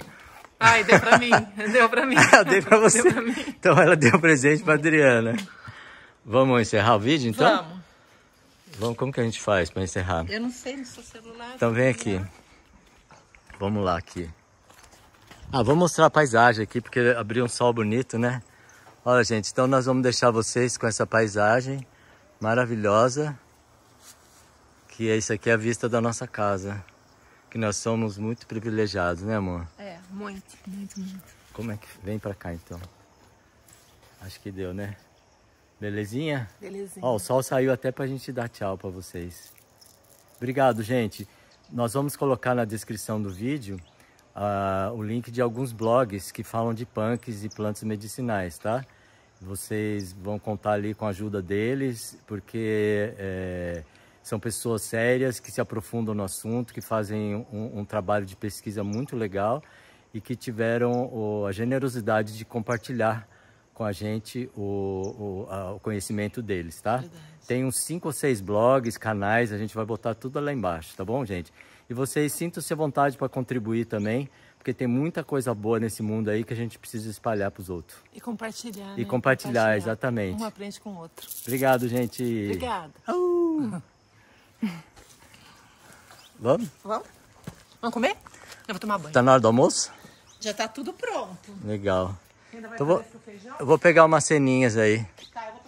Ai, deu pra mim. Deu pra mim. eu dei pra você. Deu pra mim. Então ela deu presente pra Adriana. Vamos encerrar o vídeo, então? Vamos. Vamos, como que a gente faz pra encerrar? Eu não sei no seu celular. Então vem né? aqui. Vamos lá aqui. Ah, vou mostrar a paisagem aqui, porque abriu um sol bonito, né? Olha, gente, então nós vamos deixar vocês com essa paisagem maravilhosa, que é isso aqui é a vista da nossa casa. Que nós somos muito privilegiados, né amor? É, muito, muito, muito. Como é que vem pra cá então? Acho que deu, né? Belezinha? Belezinha. Ó, o sol saiu até pra gente dar tchau pra vocês. Obrigado, gente. Nós vamos colocar na descrição do vídeo uh, o link de alguns blogs que falam de punks e plantas medicinais, tá? Vocês vão contar ali com a ajuda deles, porque é, são pessoas sérias que se aprofundam no assunto, que fazem um, um trabalho de pesquisa muito legal e que tiveram o, a generosidade de compartilhar com a gente o, o, a, o conhecimento deles, tá? Verdade. Tem uns cinco ou seis blogs, canais, a gente vai botar tudo lá embaixo, tá bom, gente? E vocês sintam-se à vontade para contribuir também porque tem muita coisa boa nesse mundo aí que a gente precisa espalhar para os outros. E compartilhar. E né? compartilhar, compartilhar, exatamente. Um aprende com o outro. Obrigado, gente. Obrigada. Uh! Vamos? Vamos? Vamos comer? Eu vou tomar banho. Tá na hora do almoço? Já tá tudo pronto. Legal. Ainda vai então, vou, feijão? Eu vou pegar umas ceninhas aí. Tá,